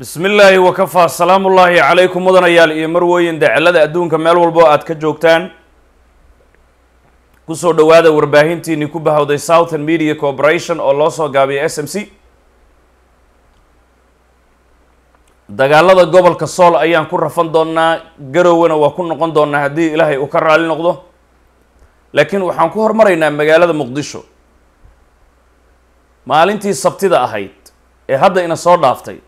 bismi illaahi wakafaa salaamu ullaahi calaykum mudanayaal iyo marweyn dacalada adduunka meel walbo aad ka joogtaan kusoo dhawaada warbaahintiinii ku bahowday southern media corporation oo loo soo gaabiyay s m c dagaalada gobolka sool ayaan ku rafan doonaa garowena waa ku noqon doonaa haddii ilaahay uu ka raali noqdo laakiin waxaan ku hormaraynaa magaalada muqdisho maalintii sabtida ahayd ee hadda ina soo dhaaftay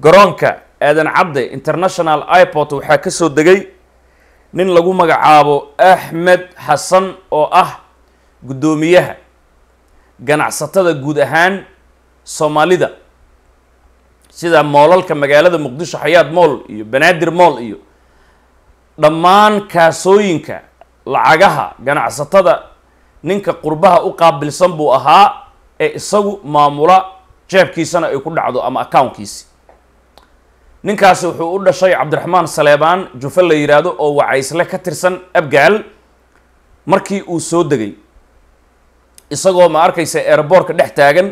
garoonka aadan cabde international ipot waxaa ka soo degay nin lagu magacaabo axmed xasan oo ah guddoomiyaha ganacsatada guud ahaan soomaalida sida moolalka magaalada muqdisho xayaad mool iyo banaadir mool iyo dhammaan kaasooyinka lacagaha ganacsatada ninka qurbaha u qaabilsan buu ahaa ee isagu maamula jeebkiisana ay ku dhacdo ama accountkiisi ninkaasi wuxuu u dhashay cabdiraxmaan saleebaan jufe la yidhaahdo oo wacaysle ka tirsan abgaal markii uu soo degay isagoo ma arkaysa eeraboorka dhex taagan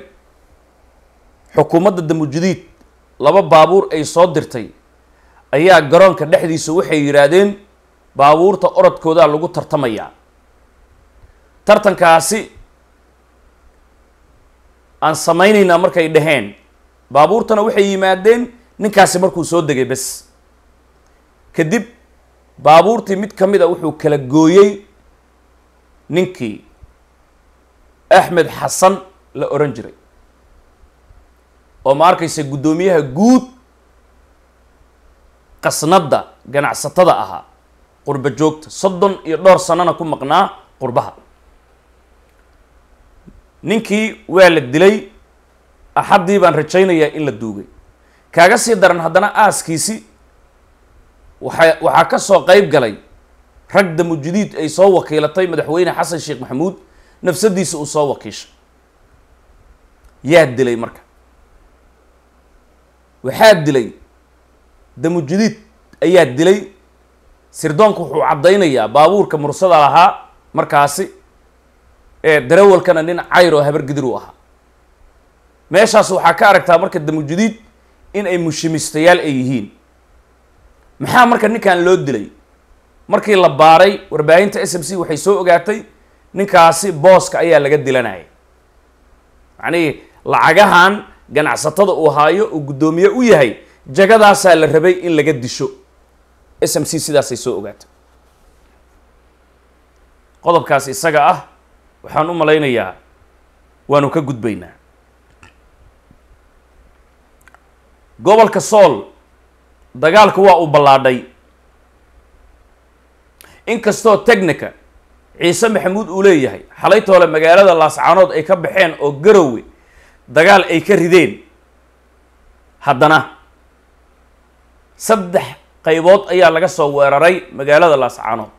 xukuumadda damujudiid laba baabuur ay soo dirtay ayaa garoonka dhexdiisa waxay yidhaahdeen baabuurta orodkoodaa lagu tartamayaa tartankaasi aan samaynaynaa markay dhaheen baabuurtana waxay yimaadeen ninkaasi markuu soo degay bes kadib baabuurtii mid ka mid a wuxuu kala gooyey ninkii axmed xasan la oran jiray oo ma arkaysa guddoomiyaha guud qasnadda ganacsatada ahaa qurba joogta soddon iyo dhowr sanana ku maqnaa qurbaha ninkii waa la dilay axaddii baan rajaynayaa in la duugay kaaga sii daran haddana aaskiisi waxa waxaa ka soo qayb galay rag damujudiid ay soo wakiilatay madaxweyne xasan sheekh maxamuud nafsadiisa uu soo wakiishay yaa dilay marka waxaa dilay damujudiid ayaa dilay sirdoonku wuxuu caddaynayaa baabuurka mursada lahaa markaasi ee darawalkana nin cayr oo habargidir u ahaa meeshaas waxaa ka aragtaa marka damujudiid in ay mushimistayaal ay yihiin maxaa marka ninkan loo dilay markii la baaray warbaahinta s m c waxay soo ogaatay ninkaasi booska ayaa laga dilanayay macnihii lacagahan ganacsatada uu haayo uu guddoomiye u yahay jagadaasaa la rabay in laga disho s m c sidaasay soo ogaatay qodobkaas isaga ah waxaan u malaynayaa waanu ka gudbaynaa gobolka sool dagaalku waa uu ballaadhay inkastoo tegnica ciise maxamuud uu leeyahay xalaytoole magaalada laascaanood ay ka baxeen oo garowe dagaal ay ka rideen haddana saddex qaybood ayaa laga soo weeraray magaalada laascaanood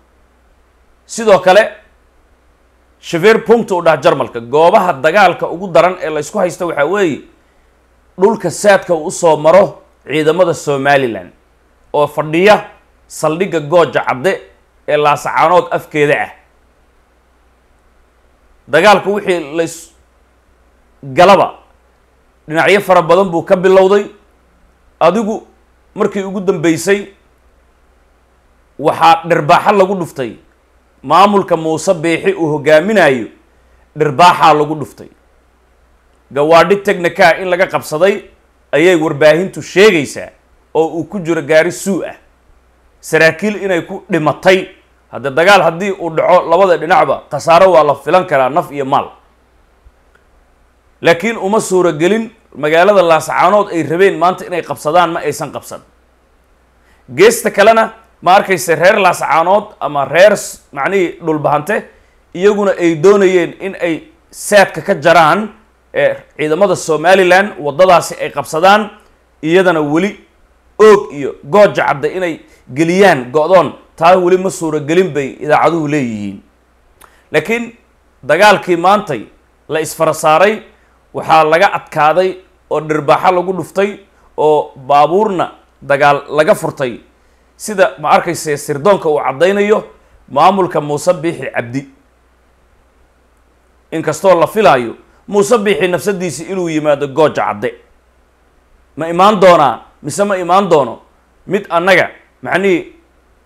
sidoo kale shaveer punkt u dhaha jarmalka goobaha dagaalka ugu daran ee laysku haysta waxaa weeye dhulka saadka uu usoo maro ciidamada somalilan oo fadhiya saldhigga gooja cadde ee laasacaanood afkeeda ah dagaalka wixii lays galaba dhinacyo fara badan buu ka bilowday adigu markii ugu dambeysay waxaa dhirbaaxo lagu dhuftay maamulka muuse biixi uu hogaaminayo dhirbaaxaa lagu dhuftay gawaadhi technika in laga qabsaday ayay warbaahintu sheegaysaa oo uu ku jiro gaari suu ah saraakiil inay ku dhimatay hadde dagaal haddii uu dhaco labada dhinacba khasaaro waa la filan karaa naf iyo maal laakiin uma suurogelin magaalada laascaanood ay rabeen maanta inay qabsadaan ma aysan qabsan geesta kalena ma arkaysa reer laascaanood ama reer macnihii dhulbahante iyaguna ay doonayeen in ay saadka ka jaraan ee ciidamada somalilan waddadaasi ay qabsadaan iyadana weli oog iyo gooja cadda inay geliyaan go-doon taa weli ma suuragelin bay idaacaduhu leeyihiin laakiin dagaalkii maantay la isfara saaray waxaa laga adkaaday oo dhirbaaxo lagu dhuftay oo baabuurna dagaal laga furtay sida ma arkayse sirdoonka uu caddaynayo maamulka muuse biixi cabdi inkastoo la filaayo muuse bixi nafsadiisi inuu yimaado gooja cadde ma imaan doonaa mise ma imaan doono mid annaga macnihii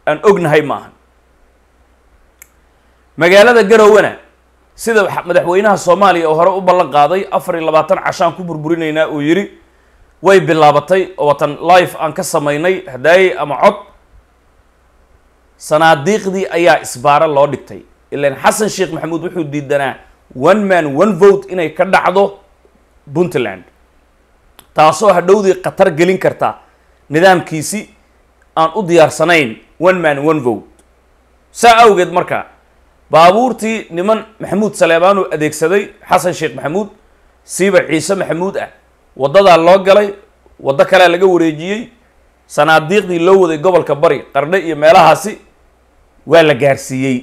aan ognahay ma maaha magaalada garowana sida madaxweynaha soomaaliya oo hore u ballan qaaday afar iyo labaatan cashaan ku burburinaynaa uu yidhi way bilaabatay oo watan life aan ka samaynay hadaayey ama cod sanaadiiqdii ayaa isbaaro loo dhigtay ilain xasan sheekh maxamuud wuxuu diidanaa one man one vote inay ka dhacdo puntland taasoo hadhowdii khatar gelin karta nidaamkiisi aan u diyaarsanayn one man one vote saa awgeed marka baabuurtii niman maxamuud saleebaanuu adeegsaday xasan sheekh maxamuud siiba ciise maxamuud ah waddadaa loo galay waddo kalea laga wareejiyey sanaadiiqdii loo waday gobolka bari qardhe iyo meelahaasi waa la gaarsiiyey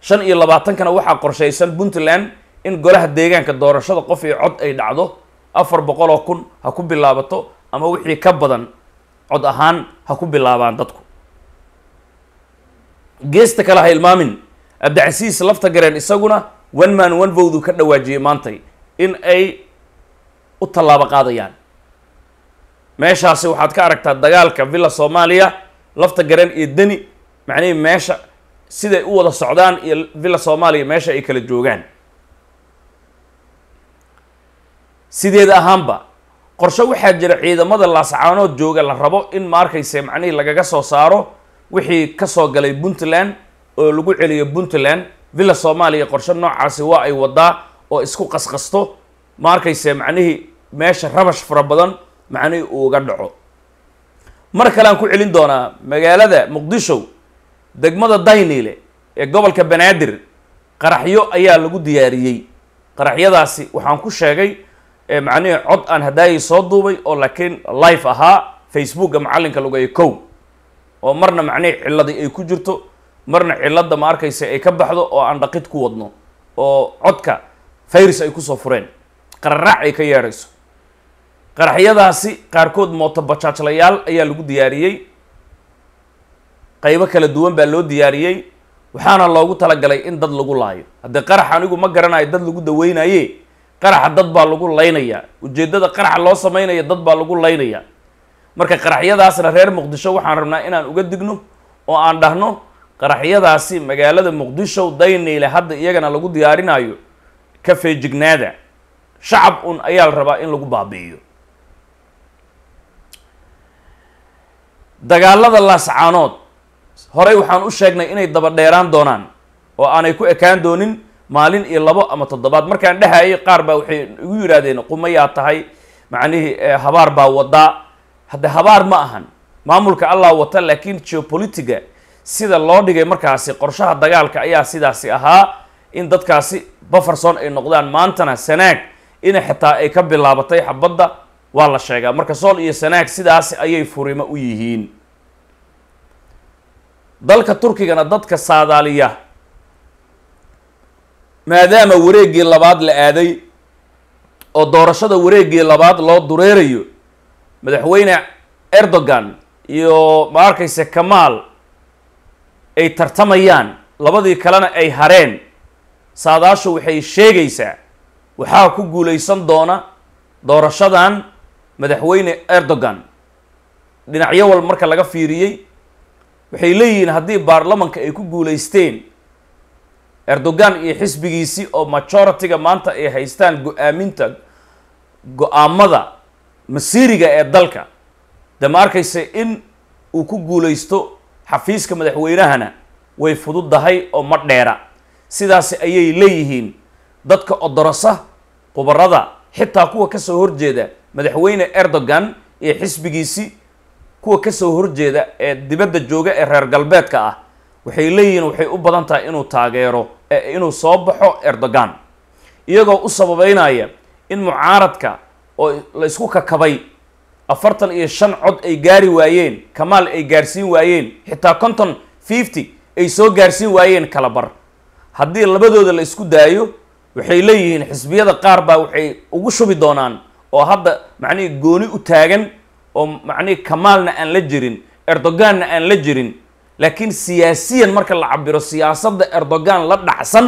shan iyo labaatankana waxaa qorshaysan puntland in golaha deegaanka doorashada qof iyo cod ay dhacdo afar boqol oo kun ha ku bilaabato ama wixii ka badan cod ahaan ha ku bilaabaan dadku geesta kale ha ilmaamin abdicasiis lafta gareen isaguna one man one vowdu ka dhawaajiyey maantay in ay u tallaabo qaadayaan meeshaasi waxaad ka aragtaa dagaalka villa soomaaliya lafta gareen iyo deni macnihii meesha siday u wada socdaan iyo villa soomaaliya meesha ay kala joogaan sideed ahaanba qorshe waxaa jira ciidamada laascaanood jooga la rabo in maarkayse macnihii lagaga soo saaro wixii kasoo galay puntland oo lagu celiyo puntland villa soomaaliya qorshe noocaasi waa ay wadaa oo isku qasqasto maarkayse macnihii meesha rabash fara badan macnihii uu uga dhaco mar kale aan ku celin doonaa magaalada muqdisho degmada dayniile ee gobolka banaadir qaraxyo ayaa lagu diyaariyey qaraxyadaasi waxaan ku sheegay macnihii cod aan hadaayay soo duubay oo laakiin life ahaa facebookga macallinka lugaya kow oo marna macnihii cilladii ay ku jirto marna cilladda ma arkaysa ay ka baxdo oo aan dhaqid ku wadno oo codka fayrus ay kusoo fureen qararaac ay ka yeedhayso qaraxyadaasi qaarkood mootobajaajlayaal ayaa lagu diyaariyey qaybo kala duwan baa loo diyaariyey waxaana loogu talagalay in dad lagu laayo haddee qarax anigu ma garanayo dad lagu daweynaye qaraxa dad baa lagu laynayaa ujeeddada qaraxa loo samaynaya dad baa lagu laynayaa marka qaraxyadaasna reer muqdisho waxaan rabnaa inaan uga digno oo aan dhahno qaraxyadaasi magaalada muqdisho daynayle hadda iyagana lagu diyaarinayo ka feejignaada shacab un ayaa la rabaa in lagu baabi'iyo dagaalada laascaanood horey waxaan u sheegnay inay daba dheeraan doonaan oo aanay ku ekaan doonin maalin iyo labo ama toddobaad markaan dhehayay qaar baa waxay igu yidhaahdeen qumayaa tahay macnihii eh, habaar baa wadaa hadde habaar ma ahan maamulka allah wata laakiin geopolitiga sida loo dhigay markaasi qorshaha dagaalka ayaa sidaasi ahaa in dadkaasi baferson ay noqdaan maantana sanaag ina xitaa ay ka bilaabatay xabadda waa la sheegaa marka sool iyo sanaag sidaasi ayay furimo u yihiin dalka turkigana dadka saadaaliya maadaama wareeggii labaad la aaday oo doorashada wareeggii labaad loo dureerayo madaxweyne erdogan iyo ma arkayse kamaal ay tartamayaan labadii kalena ay hareen saadaashu waxay sheegaysaa waxaa ku guulaysan doona doorashadan madaxweyne erdogan dhinacyo walba marka laga fiiriyey waxay leeyihiin haddii baarlamanka ay ku guulaysteen erdogan iyo xisbigiisii oo majority maanta ay haystaan go-aaminta go-aamada masiiriga ee dalka dee ma arkaysa in uu ku guulaysto xafiiska madaxweynahana way fududdahay oo ma dheera sidaasi ayay leeyihiin dadka odorosa qubarada xitaa kuwa kasoo horjeeda madaxweyne erdogan iyo xisbigiisii kuwa kasoo horjeeda ee dibadda jooga ee reer galbeedka ah waxay leeyihiin waxay u badan tahay inuu taageero inuu soo baxo erdogan iyagoo u sababeynaya in mucaaradka oo laysku kakabay afartan iyo shan cod ay gaari waayeen kamaal ay gaarsiin waayeen xitaa conton fifty ay soo gaarsiin waayeen kala bar haddii labadooda la isku daayo waxay leeyihiin xisbiyada qaar baa waxay ugu shubi doonaan oo hadda macnihii gooni u taagan oo macnihi kamaalna aan la jirin erdoganna aan la jirin laakiin siyaasiyan marka la cabiro siyaasadda erdogan la dhacsan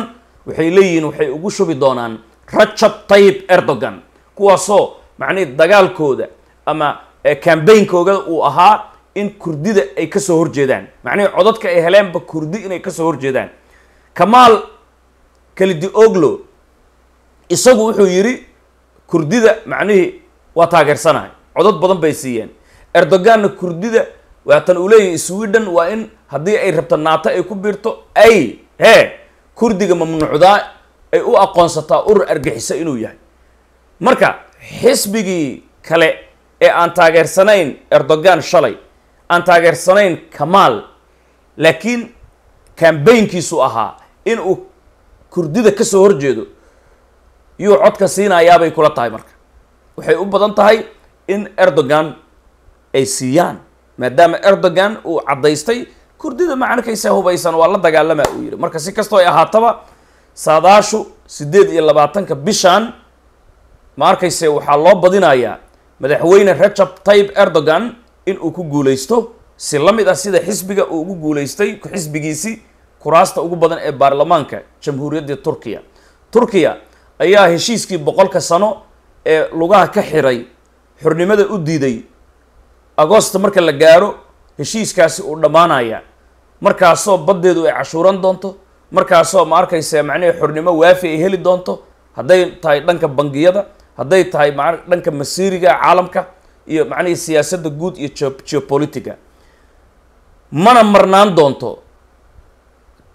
waxay leeyihiin waxay ugu shubi doonaan rajab tayib erdogan kuwaasoo macnihi dagaalkooda ama eh, cambaynkooga uu ahaa in kurdida ay kasoo horjeedaan macnihi codadka ay heleenba kurdi inay kasoo horjeedaan kamaal kalidi oglo isagu wuxuu yidhi kurdida macnihii waa taageersanahay codad badan bay siiyeen erdoganna kurdida waatan uu leeyahay sweden waa in haddii ay rabto naato ay ku biirto ay he kurdiga mamnuucdaa ay u aqoonsataa urur argixiso inuu yahay marka xisbigii kale ee aan taageersanayn erdogan shalay aan taageersanayn kamaal laakiin kambaynkiisu ahaa in uu kurdida ka soo horjeedo yuu codka siinayaabay kula tahay marka waxay u badan tahay in erdogan ay siiyaan maadaama erdogan uu caddaystay kurdida ma arkaysaa hubaysan waa la dagaalamaa uu yihi marka si kastoo ay ahaataba saadaashu siddeed iyo labaatanka bishan ma arkayse waxaa loo badinayaa madaxweyne rajab tayib erdogan in uu ku guulaysto si la mid ah sida xisbiga uu ugu guulaystay xisbigiisii kuraasta ugu badan ee baarlamaanka jamhuuriyadda turkiya turkiya ayaa heshiiskii boqolka sano ee lugaha ka xiray xurnimada u diiday agosta marka la gaaro heshiiskaasi uu dhammaanaya markaasoo baddeedu ay cashuuran doonto markaasoo ma arkaysa macnihii xurnimo waafi ay heli doonto hadday tahay dhanka bangiyada hadday tahay ma dhanka masiiriga caalamka iyo macnihii siyaasadda guud iyo geopolitica mana marnaan doonto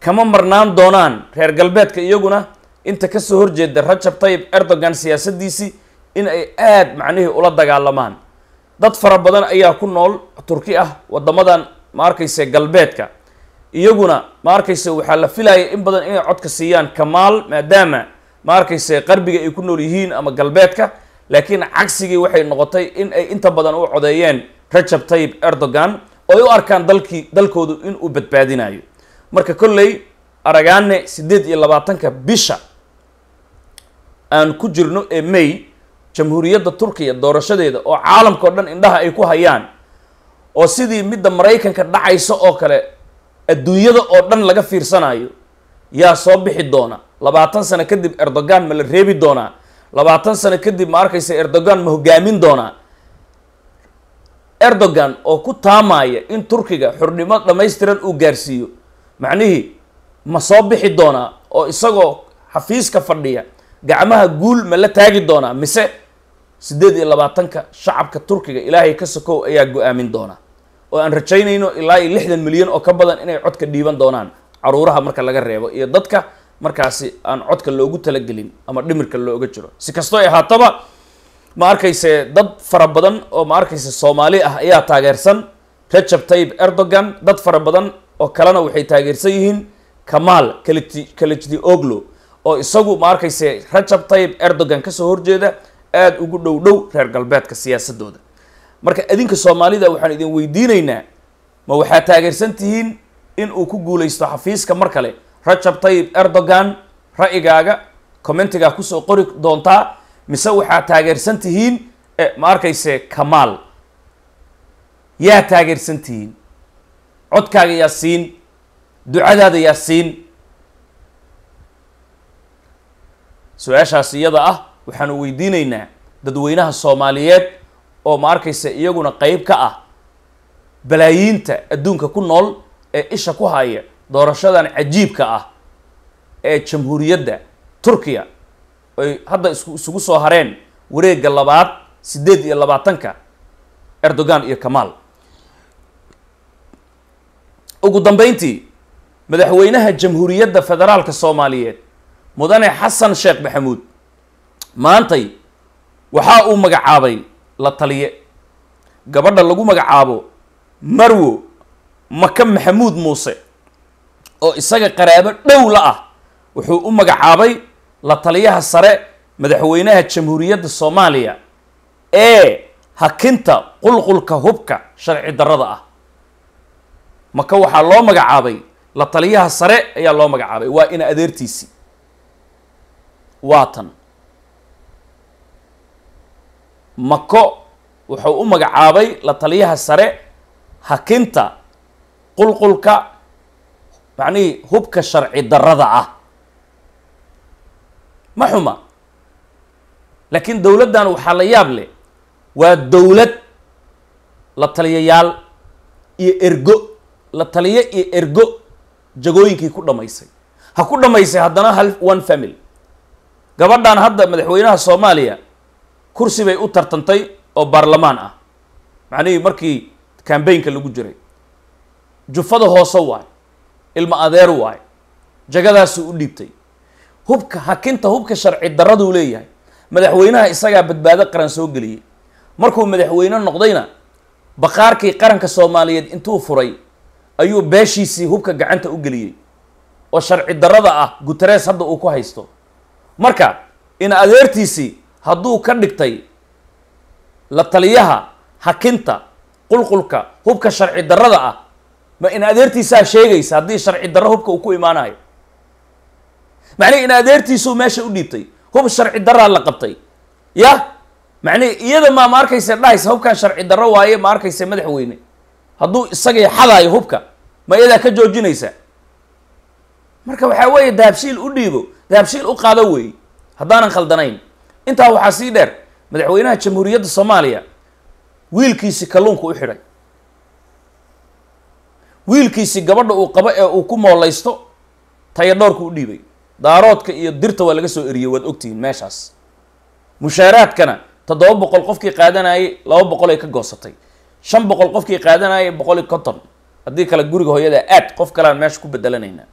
kama marnaan doonaan reer galbeedka iyaguna inta ka soo horjeeda rajab tayib erdogan siyaasadiisii in ay aad macnihii ula dagaalamaan dad fara badan ayaa ku nool turki ah wadamadan maarkayse galbeedka iyaguna maarkayse waxaa la filaaya in badan inay codka siiyaan kamaal maadaama ma arkayse qarbiga ay ku nool yihiin ama galbeedka laakiin cagsigii waxay noqotay in ay inta badan u codeeyeen rajab tayib erdogan oo ay u arkaan dalkii dalkoodu in uu badbaadinayo marka kolley aragaane siddeed iyo labaatanka bisha aan ku jirno ee may jamhuuriyadda turkiya doorashadeeda oo caalamka o dhan indhaha ay ku hayaan oo sidii midda maraykanka dhacaysa oo kale adduunyada oo dhan laga fiirsanayo yaa soo bixi doona labaatan sano kadib erdogan ma la reebi doonaa labaatan sano kadib ma arkaysa erdogan ma hogaamin doonaa erdogan oo ku taamaya in turkiga xurnimo dhammaystiran uu gaarsiiyo macnihii ma soo bixi doonaa oo isagoo xafiiska fadhiya gacmaha guul ma la taagi doonaa mise sideed iyo labaatanka shacabka turkiga ilaahay ka sokow ayaa go-aamin doona oo aan rajaynayno ilaa iyo lixdan milyan oo ka badan inay codka dhiiban doonaan caruuraha marka laga reebo iyo dadka markaasi aan codka loogu talagelin ama dhimirka looga jiro si kastoo ay haataba ma arkayse dad fara badan oo ma arkayse soomaali ah ayaa taageersan rajab tayib erdogan dad fara badan oo kalena waxay taageersan yihiin kamaal kaliti kaliti oglo oo isagu maarkayse rajab tayib erdogan kasoo horjeeda aada ugu dhow dhow reer galbeedka siyaasadooda marka idinka soomaalida waxaan idin weydiinaynaa ma waxaa taageersan tihiin in uu ku guulaysto xafiiska mar kale rajab tayib erdogan ra'yigaaga commentigaa kusoo qori doontaa mise waxaa taageersan tihiin e ma arkayse kamaal yaa taageersan tihiin codkaaga yaa siin ducadaada yaa siin su-aashaas iyada ah waxaanu weydiinaynaa dadweynaha soomaaliyeed oo ma arkaysa iyaguna qeyb ka ah balaayiinta adduunka ku nool ee isha ku haya doorashadan cajiibka ah ee jamhuuriyadda turkiya ay hadda is isugu soo hareen wareegga labaad siddeed iyo labaatanka erdogan iyo kamaal ugu dambeyntii madaxweynaha jamhuuriyadda federaalka soomaaliyeed mudane xasan sheekh maxamuud maantay waxaa uu magacaabay la taliye gabadha lagu magacaabo marwo maka maxamuud muuse oo isaga qaraabo dhow la ah wuxuu u magacaabay la taliyaha sare madaxweynaha jamhuuriyadda soomaaliya ee hakinta qulqulka hubka sharci darada ah maka waxaa loo magacaabay la taliyaha sare ayaa loo magacaabay waa ina adeertiisii waatan mako wuxuu u magacaabay la taliyaha sare hakinta qulqulka macnihii hubka sharci darrada ah ma xuma laakiin dowladdan waxaa la yaab leh waa dowlad la taliyayaal iyo ergo la taliyo iyo ergo jagooyinkii ku dhammaysay ha ku dhammaysay haddana hal one family gabadhan hadda madaxweynaha soomaaliya kursi bay u tartantay oo baarlamaan ah macnihii markii cambaynka lagu jiray jufada hoose waayo ilma adeer waayo jagadaasuu u dhiibtay hubka hakinta hubka sharci daraduu leeyahay madaxweynaha isagaa badbaado qaran soo geliyey markuu madaxweyne noqdayna baqaarkii qaranka soomaaliyeed intuu furay ayuu beeshiisii hubka gacanta u geliyey oo sharci darada ah guteres hadda uu ku haysto marka in adeertiisii hadduu ka dhigtay la taliyaha hakinta qulqulka hubka sharci darrada ah ma in adeertiisaa sheegaysa haddii sharci darro hubka uu ku imaanayo macnihi in adeertiisuu meesha u dhiibtay hub sharci darraa la qabtay ya macnihi iyada maa ma arkayse dhahaysa hubkan sharci darro waaye ma arkayse madaxweyne hadduu isagii xadaayo hubka ma iyadaa ka joojinaysa marka waxaa weeye dahabshiil u dhiibo dahabshiil u qaado weeye haddaanan khaldanayn intaa waxaa sii dheer madaxweynaha jamhuuriyadda soomaaliya wiilkiisii kalluunku u xidhay wiilkiisii gabadha uu qabo ee uu ku moolaysto tayadhoorka u dhiibay daaroodka iyo dirta waa laga soo eriyey waad ogtihiin meeshaas mushaaraadkana toddoba boqol qofkii qaadanayay laba boqolay ka goosatay shan boqol qofkii qaadanayay boqol iyo konton haddii kale guriga hooyada aad qof kale aan meesha ku bedelanaynaa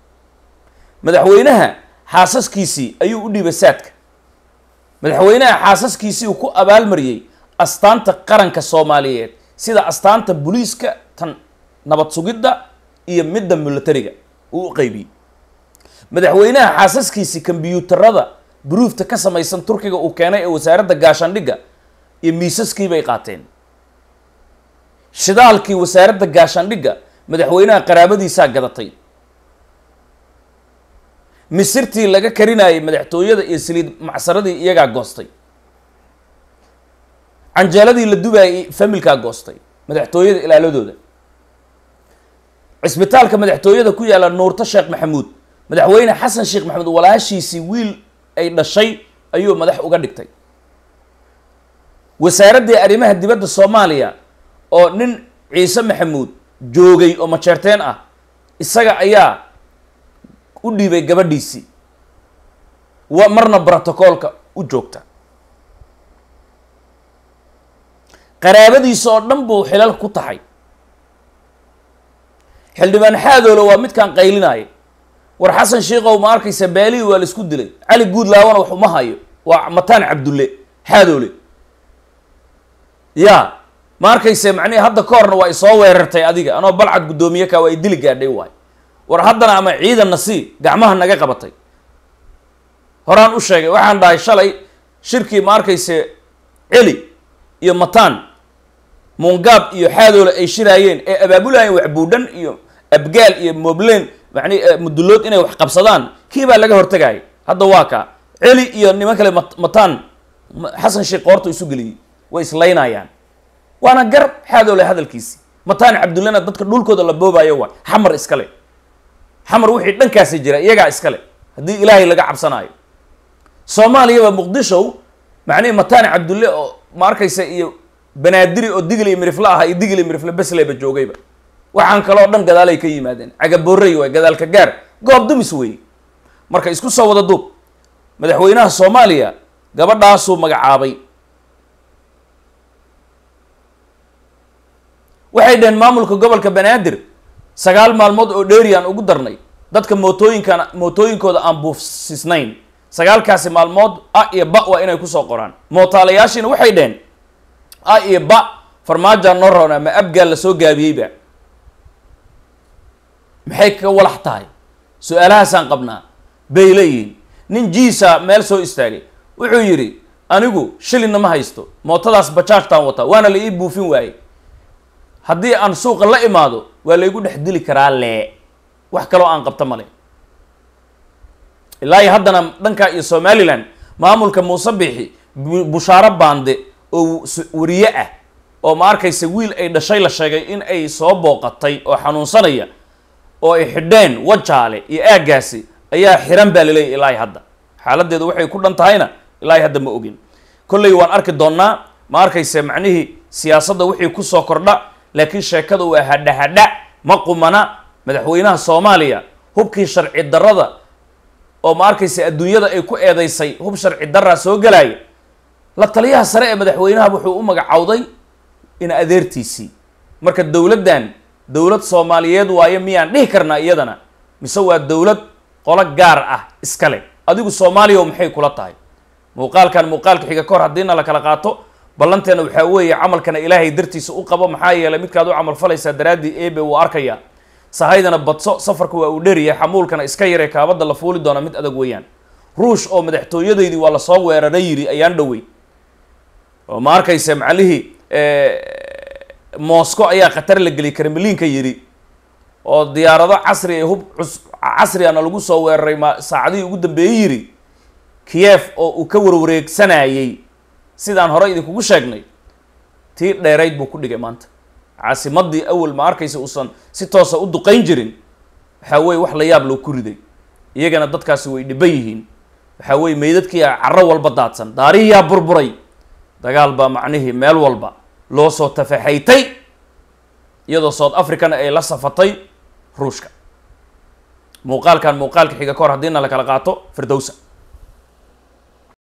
madaxweynaha xaasaskiisii ayuu u dhiibay saadka madaxweynaha xaasaskiisii uu ku abaalmariyey astaanta qaranka soomaaliyeed sida astaanta boliiska tan nabad sugidda iyo midda milatariga uu u qeybiyey madaxweynaha xaasaskiisii kombyuutarada bruufta ka samaysan turkiga uu keenay ee wasaaradda gaashaandhigga iyo miisaskii bay qaateen shidaalkii wasaaradda gaashaandhigga madaxweynaha qaraabadiisaa gadatay misirtii laga karinayay madaxtooyada iyo saliid macsaradii iyagaa goostay canjeeladii la dubayay familkaa goostay madaxtooyada ilaaladooda cisbitaalka madaxtooyada ku yaalla nuurto sheekh maxamuud madaxweyne xasan sheekh maxamuud walaashiisii wiil ay dhashay ayuu madax uga dhigtay wasaaraddii arrimaha dibadda soomaaliya oo nin ciise maxamuud joogay oo majeerteen ah isaga ayaa u dhiibay gabadhiisii wa marna brotocoolka u joogta qaraabadiisa oo dhan buu xilal ku tahay xildhibaan xaadoole waa midkaan qaylinaayo war xasan sheikhow ma arkaysa baalihi waa la isku dilay cali guudlaawana wax uma hayo waa mataan cabdulle xaadoole yaa ma arkayse macnihi hadda ka horna waa isoo weerartay adiga anoo balcad guddoomiye kaa waa idili gaadhay waay war haddana ama ciidanna sii gacmaha naga qabatay horaan u sheegay waxaan dhahay shalay shirkii ma arkayse celi iyo mataan muungaab iyo xaadoole ay shiraayeen ee abaabulayeen buudhan iyo abgaal iyo mobleen mani eh, mudullood inay wax qabsadaan kii baa laga hortagaayay hadda waa kaa celi iyo niman kale mataan xasan sheekh qoorta isu geliyey way islaynayaan waana gar xaadoole hadalkiisi mataan cabdullana dadka dhulkooda la boobaayo waa xamar iskale xamar wixii dhankaasi jira iyagaa iskale haddii ilaahay laga cabsanaayo soomaaliyaba muqdishow macnihii mataani cabdulle oo ma arkaysa iyo banaadiri oo digli mirifle ahaa iyo digli mirifle besleyba joogayba waxaan kaloo dhan gadaalay ka yimaadeen cagaboorey waay gadaalka gaar goob dumis weeye marka isku soo wada duub madaxweynaha soomaaliya gabadhaasuu magacaabay waxay dhaheen maamulka gobolka banaadir sagaal maalmood oo dheeri aan ugu darnay dadka mootooyinkan mootooyinkooda aan buufsisnayn sagaalkaasi maalmood a iyo ba waa inay kusoo qoraan mootaalayaashiina waxay dheheen a iyo ba farmaaja noron rabna ma abgaa lasoo gaabiyeyba maxay ka walax tahay su-aalahaasaan qabnaa bay leeyihiin nin jiisa meel soo istaagay wuxuu yidhi anigu shilinna ma haysto mootadaas bajaajtaan wataa waana la ii buufin waayey haddii aan suuqa la imaado waa laygu dhex dili karaa lee wax kaloo aan qabta male ilaa iyo haddana dhanka iyo somalilan maamulka muuse bixi bushaaro baande oo wariye ah oo ma arkaysa wiil ay dhashay la sheegay in ay soo booqatay oo xanuunsanaya oo ay xidheen wajaale iyo aaggaasi ayaa xiran baa laleeyay ilaa iyo hadda xaaladeeda waxay ku dhan tahayna ilaa iyo hadda ma ogin kolley waan arki doonnaa ma arkayse macnihii siyaasadda wixii kusoo kordha laakiin sheekadu waa hadhahadha ma qumana madaxweynaha soomaaliya hubkii sharci darrada oo ma arkaysa adduunyada ay ku eedaysay hub sharci daraa soo gelaaya la taliyaha sare ee madaxweynaha wuxuu u magacowday in adeertiisii marka dowladdan dowlad soomaaliyeed waayo miyaan dhihi karnaa iyadana mise waa dowlad qolo gaar ah iska leh adigu soomaaliya maxay kula tahay muuqaalkan muuqaalka xiga ka hor haddiina la kala qaato ballanteena waxaa weeye camalkana ilaahay dartiisa u qabo maxaa yeelay midkaad u camal falaysaa daraaddii eebe wuu arkayaa sahaydana badso safarka waa uu dheriyay xamuulkana iska yaree kaabadda la fuuli doona mid adag weeyaan ruush oo madaxtooyadaydii waa lasoo weeraray yidhi ayaan dhowey oo ma arkaysa macalihii mosco ayaa khatar la geliy kremlinka yidhi oo diyaarado casri ee hub casrigana lagu soo weeraray ma saacadihii ugu dambeeyey yidhi kiyef oo uu ka warwareegsanayey sidaan hore idinkugu sheegnay tii dheerayd buu ku dhigay maanta caasimaddii awel ma arkaysa uusan si toosa u duqayn jirin waxa weeye wax la yaab loo ku riday iyagana dadkaasi way dhiban yihiin waxaa weeye meydadkiia carro walba daadsan daarihiyaa burburay dagaal baa macnihii meel walba loo soo tafaxaytay iyadoo south africana ay la safatay ruushka muuqaalkan muuqaalka xiga ka hor haddiina la kala qaato firdowsa